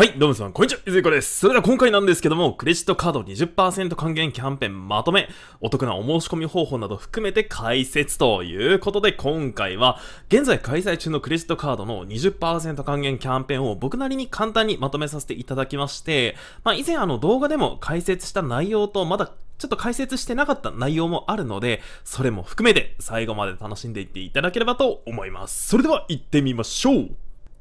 はい、どうもさん、こんにちは、ゆずいこです。それでは今回なんですけども、クレジットカード20%還元キャンペーンまとめ、お得なお申し込み方法など含めて解説ということで、今回は、現在開催中のクレジットカードの20%還元キャンペーンを僕なりに簡単にまとめさせていただきまして、まあ以前あの動画でも解説した内容とまだちょっと解説してなかった内容もあるので、それも含めて最後まで楽しんでいっていただければと思います。それでは行ってみましょう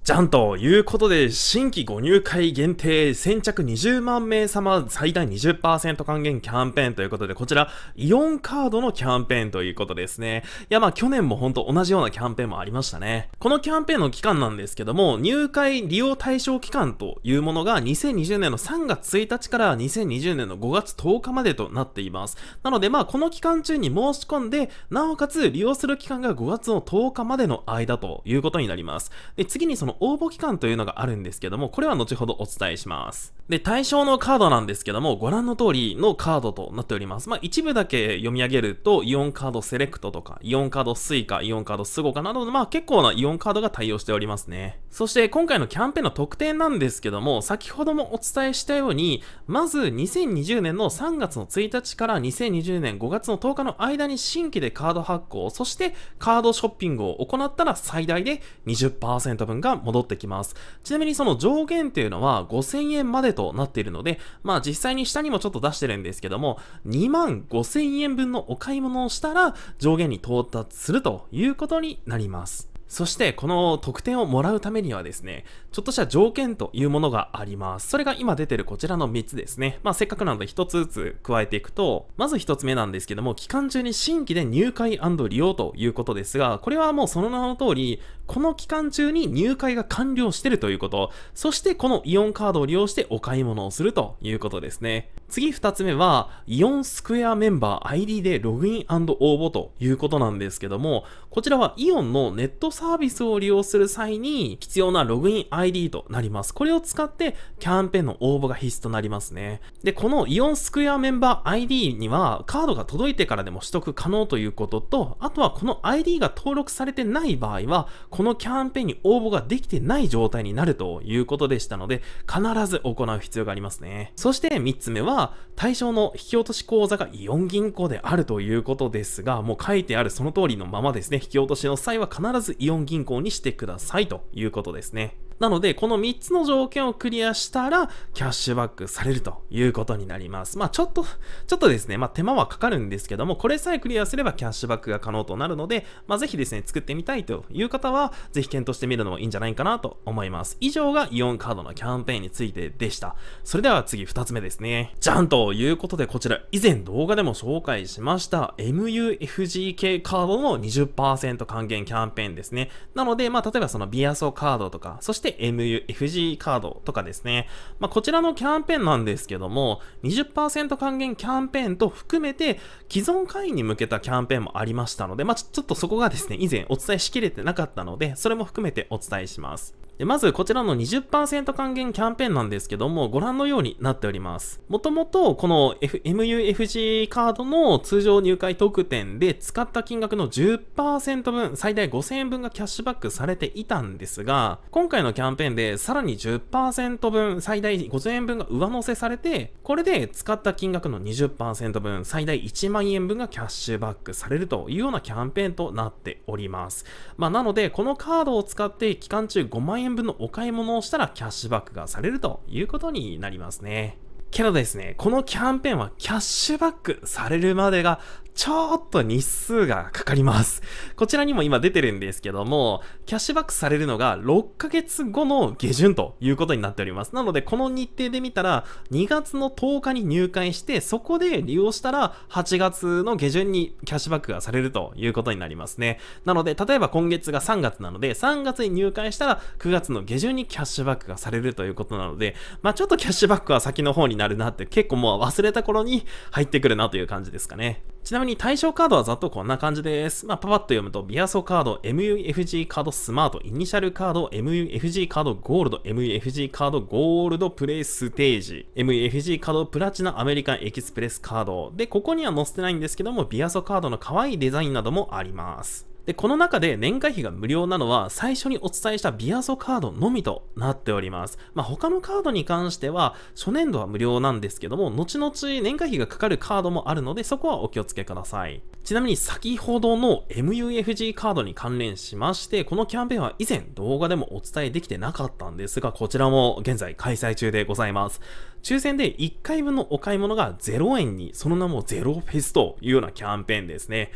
じゃんということで、新規ご入会限定、先着20万名様最大20%還元キャンペーンということで、こちら、イオンカードのキャンペーンということですね。いや、まあ去年もほんと同じようなキャンペーンもありましたね。このキャンペーンの期間なんですけども、入会利用対象期間というものが2020年の3月1日から2020年の5月10日までとなっています。なのでまあこの期間中に申し込んで、なおかつ利用する期間が5月の10日までの間ということになります。で、次にその応募期間というのがあるんですけども、これは後ほどお伝えします。で、対象のカードなんですけども、ご覧の通りのカードとなっております。まあ、一部だけ読み上げると、イオンカードセレクトとか、イオンカードスイカ、イオンカードスゴカなどの、まあ、結構なイオンカードが対応しておりますね。そして、今回のキャンペーンの特典なんですけども、先ほどもお伝えしたように、まず2020年の3月の1日から2020年5月の10日の間に新規でカード発行、そしてカードショッピングを行ったら最大で20%分が戻ってきます。ちなみにその上限っていうのは5000円までとなっているので、まあ実際に下にもちょっと出してるんですけども、2万5000円分のお買い物をしたら上限に到達するということになります。そしてこの得点をもらうためにはですね、ちょっとした条件というものがあります。それが今出てるこちらの3つですね。まあせっかくなので1つずつ加えていくと、まず1つ目なんですけども、期間中に新規で入会利用ということですが、これはもうその名の通り、この期間中に入会が完了してるということ、そしてこのイオンカードを利用してお買い物をするということですね。次2つ目は、イオンスクエアメンバー ID でログイン応募ということなんですけども、こちらはイオンのネットサービスを利用する際に必要なログイン ID となります。これを使ってキャンペーンの応募が必須となりますね。で、このイオンスクエアメンバー ID にはカードが届いてからでも取得可能ということと、あとはこの ID が登録されてない場合は、このキャンペーンに応募ができてない状態になるということでしたので、必ず行う必要がありますね。そして3つ目は、は対象の引き落とし口座がイオン銀行であるということですが、もう書いてあるその通りのままですね、引き落としの際は必ずイオン銀行にしてくださいということですね。なので、この3つの条件をクリアしたら、キャッシュバックされるということになります。まあ、ちょっと、ちょっとですね、まあ、手間はかかるんですけども、これさえクリアすればキャッシュバックが可能となるので、まあ、ぜひですね、作ってみたいという方は、ぜひ検討してみるのもいいんじゃないかなと思います。以上がイオンカードのキャンペーンについてでした。それでは次2つ目ですね。じゃんということで、こちら、以前動画でも紹介しました、MUFGK カードの20%還元キャンペーンですね。なので、まあ、例えばそのビアソカードとか、そしてで MUFG カードとかですね。まあ、こちらのキャンペーンなんですけども、20%還元キャンペーンと含めて、既存会員に向けたキャンペーンもありましたので、まあ、ちょっとそこがですね、以前お伝えしきれてなかったので、それも含めてお伝えします。でまずこちらの20%還元キャンペーンなんですけども、ご覧のようになっております。もともとこの、F、MUFG カードの通常入会特典で使った金額の10%分、最大5000円分がキャッシュバックされていたんですが、今回のキャンペーンでさらに10%分、最大5000円分が上乗せされて、これで使った金額の20%分、最大1万円分がキャッシュバックされるというようなキャンペーンとなっております。まあ、なので、このカードを使って期間中5万円円分のお買い物をしたらキャッシュバックがされるということになりますね。けどですね、このキャンペーンはキャッシュバックされるまでがちょっと日数がかかります。こちらにも今出てるんですけども、キャッシュバックされるのが6ヶ月後の下旬ということになっております。なので、この日程で見たら、2月の10日に入会して、そこで利用したら、8月の下旬にキャッシュバックがされるということになりますね。なので、例えば今月が3月なので、3月に入会したら、9月の下旬にキャッシュバックがされるということなので、まあちょっとキャッシュバックは先の方になるなって結構もう忘れた頃に入ってくるなという感じですかね。ちなみに対象カードはざっとこんな感じです。まあ、パパッと読むと、ビアソカード、MUFG カードスマート、イニシャルカード、MUFG カードゴールド、MUFG カードゴールドプレイステージ、MUFG カードプラチナアメリカンエキスプレスカード。で、ここには載せてないんですけども、ビアソカードの可愛いデザインなどもあります。で、この中で年会費が無料なのは最初にお伝えしたビアソカードのみとなっております。まあ、他のカードに関しては初年度は無料なんですけども、後々年会費がかかるカードもあるのでそこはお気をつけください。ちなみに先ほどの MUFG カードに関連しまして、このキャンペーンは以前動画でもお伝えできてなかったんですが、こちらも現在開催中でございます。抽選で1回分のお買い物が0円に、その名も0フェスというようなキャンペーンですね。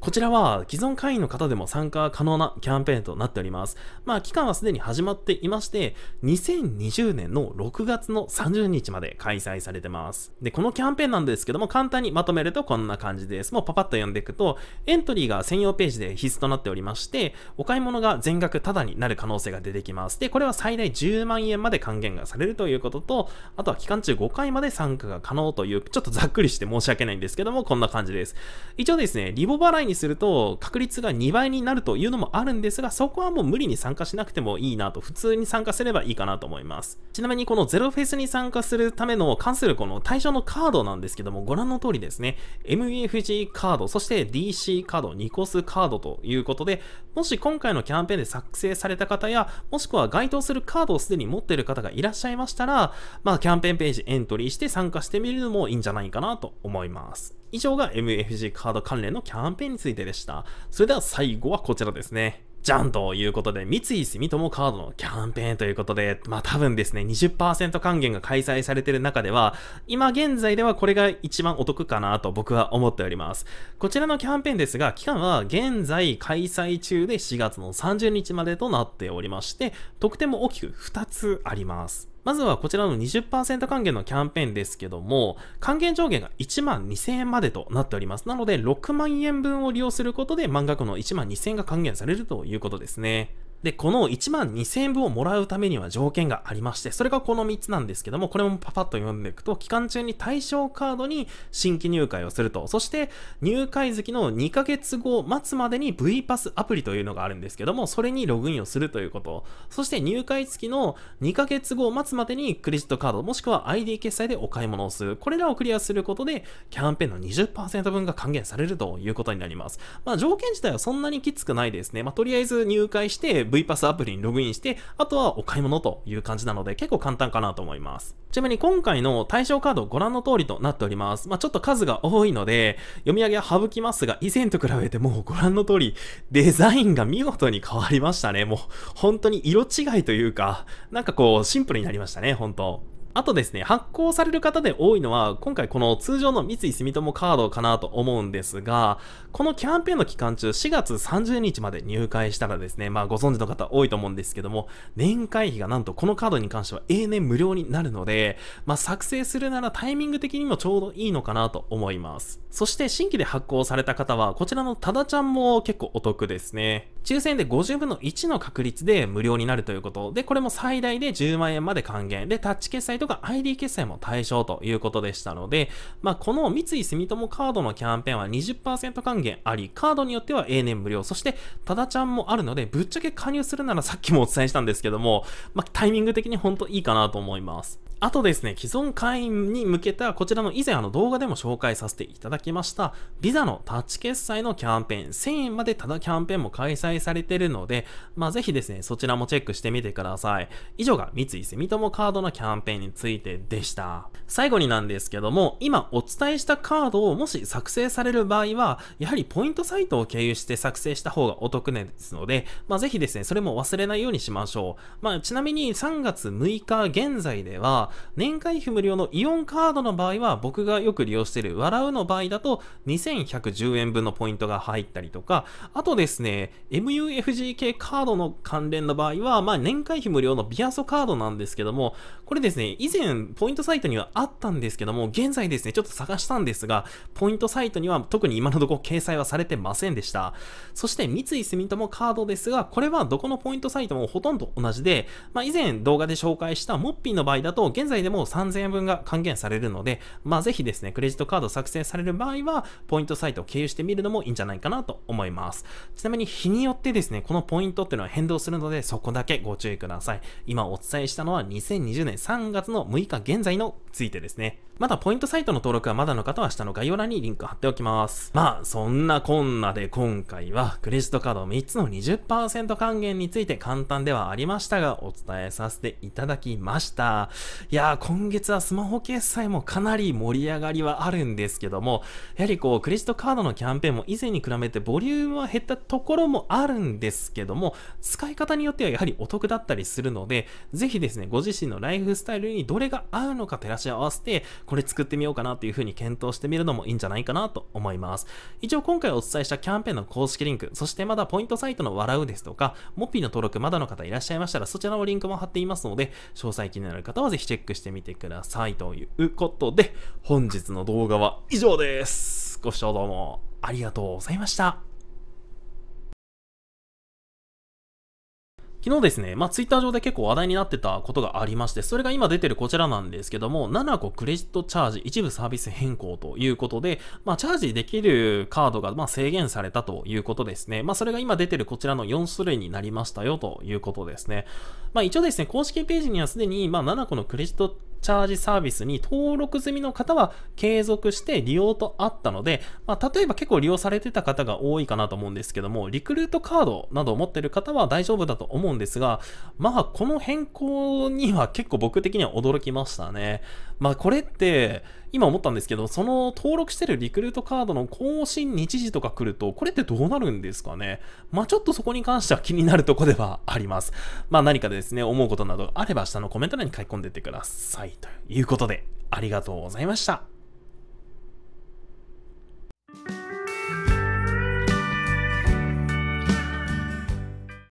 こちらは既存会員の方でも参加可能なキャンペーンとなっております。まあ、期間はすでに始まっていまして、2020年の6月の30日まで開催されてます。で、このキャンペーンなんですけども、簡単にまとめるとこんな感じです。もうパパッと読んでいくと、エントリーが専用ページで必須となっておりまして、お買い物が全額タダになる可能性が出てきます。で、これは最大10万円まで還元がされるということと、あとは期間中5回まで参加が可能という、ちょっとざっくりして申し訳ないんですけども、こんな感じです。一応ですね、リボ払いにすると確率が2倍になるというのもあるんですが、そこはもう無理に参加しなくてもいいなと、普通に参加すればいいかなと思います。ちなみにこのゼロフェスに参加するための関するこの対象のカードなんですけども、ご覧の通りですね、MEFG カード、そして DC カード、ニコスカードということで、もし今回のキャンペーンで作成された方や、もしくは該当するカードをすでに持っている方がいらっしゃいましたら、まあ、キャンペーンページエントリーして参加してみるのもいいんじゃないかなと思います。以上が MFG カード関連のキャンペーンについてでした。それでは最後はこちらですね。じゃんということで、三井住友カードのキャンペーンということで、まあ多分ですね、20%還元が開催されている中では、今現在ではこれが一番お得かなと僕は思っております。こちらのキャンペーンですが、期間は現在開催中で4月の30日までとなっておりまして、特典も大きく2つあります。まずはこちらの20%還元のキャンペーンですけども、還元上限が1万2000円までとなっております。なので、6万円分を利用することで、満額の1万2000円が還元されるということですね。で、この1万2000円分をもらうためには条件がありまして、それがこの3つなんですけども、これもパパッと読んでいくと、期間中に対象カードに新規入会をすると、そして入会月の2ヶ月後末までに V パスアプリというのがあるんですけども、それにログインをするということ、そして入会月の2ヶ月後末までにクレジットカードもしくは ID 決済でお買い物をする、これらをクリアすることで、キャンペーンの20%分が還元されるということになります。まあ条件自体はそんなにきつくないですね。まあとりあえず入会して、V パスアプリにログインして、あとはお買い物という感じなので結構簡単かなと思います。ちなみに今回の対象カードご覧の通りとなっております。まあ、ちょっと数が多いので、読み上げは省きますが、以前と比べてもうご覧の通り、デザインが見事に変わりましたね。もう本当に色違いというか、なんかこうシンプルになりましたね、本当あとですね、発行される方で多いのは、今回この通常の三井住友カードかなと思うんですが、このキャンペーンの期間中、4月30日まで入会したらですね、まあご存知の方多いと思うんですけども、年会費がなんとこのカードに関しては永年無料になるので、まあ作成するならタイミング的にもちょうどいいのかなと思います。そして新規で発行された方は、こちらのタダちゃんも結構お得ですね。抽選で50分の1の確率で無料になるということで、これも最大で10万円まで還元で、タッチ決済とか ID 決済も対象ということでしたので、まあ、この三井住友カードのキャンペーンは20%還元あり、カードによっては永年無料、そして、ただちゃんもあるので、ぶっちゃけ加入するならさっきもお伝えしたんですけども、まあ、タイミング的に本当いいかなと思います。あとですね、既存会員に向けたこちらの以前あの動画でも紹介させていただきました、ビザのタッチ決済のキャンペーン、1000円までただキャンペーンも開催されているので、まあぜひですね、そちらもチェックしてみてください。以上が三井住友カードのキャンペーンについてでした。最後になんですけども、今お伝えしたカードをもし作成される場合は、やはりポイントサイトを経由して作成した方がお得ですので、まあぜひですね、それも忘れないようにしましょう。まあちなみに3月6日現在では、年会費無料のイオンカードの場合は、僕がよく利用している、笑うの場合だと、2110円分のポイントが入ったりとか、あとですね、MUFG k カードの関連の場合は、まあ、年会費無料のビアソカードなんですけども、これですね、以前、ポイントサイトにはあったんですけども、現在ですね、ちょっと探したんですが、ポイントサイトには特に今のところ掲載はされてませんでした。そして、三井住友カードですが、これはどこのポイントサイトもほとんど同じで、まあ、以前動画で紹介したモッピーの場合だと、現在でも3000円分が還元されるので、まあ、ぜひですね、クレジットカード作成される場合は、ポイントサイトを経由してみるのもいいんじゃないかなと思います。ちなみに日によってですね、このポイントっていうのは変動するので、そこだけご注意ください。今お伝えしたのは2020年3月の6日現在のついてですね。まだポイントサイトの登録はまだの方は下の概要欄にリンク貼っておきます。まあ、そんなこんなで今回はクレジットカード3つの20%還元について簡単ではありましたがお伝えさせていただきました。いやー、今月はスマホ決済もかなり盛り上がりはあるんですけども、やはりこう、クレジットカードのキャンペーンも以前に比べてボリュームは減ったところもあるんですけども、使い方によってはやはりお得だったりするので、ぜひですね、ご自身のライフスタイルにどれが合うのか照らし合わせて、これ作ってみようかなというふうに検討してみるのもいいんじゃないかなと思います。一応今回お伝えしたキャンペーンの公式リンク、そしてまだポイントサイトの笑うですとか、モッピーの登録まだの方いらっしゃいましたら、そちらのリンクも貼っていますので、詳細気になる方はぜひチェックェックしてみてください。ということで、本日の動画は以上です。ご視聴どうもありがとうございました。昨日ですね、まあ、ツイッター上で結構話題になってたことがありまして、それが今出てるこちらなんですけども、7個クレジットチャージ一部サービス変更ということで、まあ、チャージできるカードがま制限されたということですね。まあ、それが今出てるこちらの4種類になりましたよということですね。まあ、一応ですね、公式ページにはすでにま7個のクレジットチャージサービスに登録済みの方は継続して利用とあったので、まあ、例えば結構利用されてた方が多いかなと思うんですけども、リクルートカードなどを持ってる方は大丈夫だと思うんですが、まあ、この変更には結構僕的には驚きましたね。まあ、これって、今思ったんですけど、その登録してるリクルートカードの更新日時とか来ると、これってどうなるんですかねまあ、ちょっとそこに関しては気になるとこではあります。まあ、何かですね、思うことなどあれば下のコメント欄に書き込んでってください。ということで、ありがとうございました。